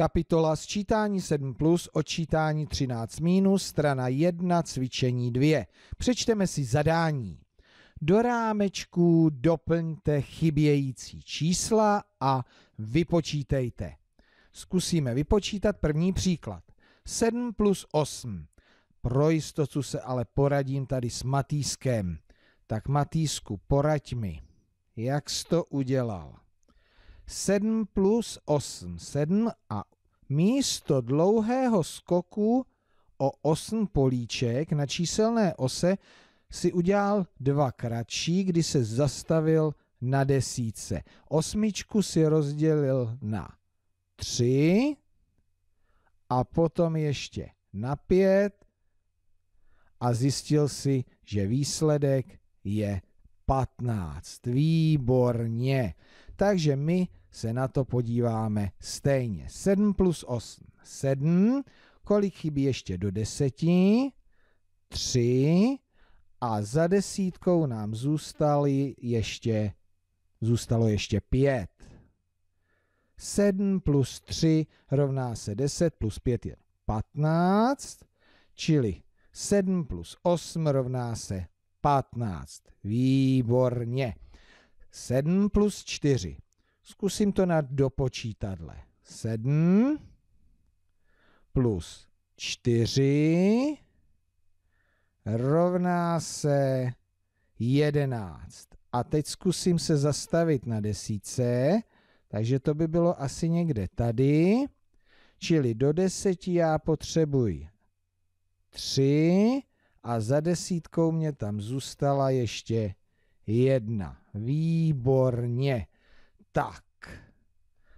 Kapitola sčítání 7 plus, odčítání 13 minus, strana 1, cvičení 2. Přečteme si zadání. Do rámečku doplňte chybějící čísla a vypočítejte. Zkusíme vypočítat první příklad. 7 plus 8. Pro jistotu se ale poradím tady s Matýskem. Tak Matýsku, poraď mi, jak jsi to udělal? 7 plus 8, 7 a místo dlouhého skoku o 8 políček na číselné ose si udělal dva kratší, kdy se zastavil na desíce. Osmičku si rozdělil na 3 a potom ještě na 5 a zjistil si, že výsledek je 15. Výborně. Takže my se na to podíváme stejně. 7 plus 8, 7. Kolik chybí ještě do 10? 3. A za desítkou nám zůstali ještě, zůstalo ještě 5. 7 plus 3 rovná se 10 plus 5 je 15, čili 7 plus 8 rovná se 15. Výborně. 7 plus 4 Zkusím to na dopočítadle. 7 plus 4 rovná se 11. A teď zkusím se zastavit na desíce, takže to by bylo asi někde tady. Čili do deseti já potřebuji 3 a za desítkou mě tam zůstala ještě jedna. Výborně. Tak.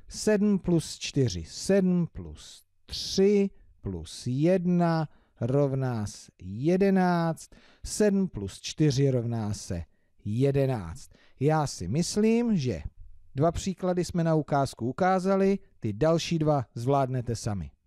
7 plus 4, 7 plus 3 plus 1 rovná se 11, 7 plus 4 rovná se 11. Já si myslím, že dva příklady jsme na ukázku ukázali, ty další dva zvládnete sami.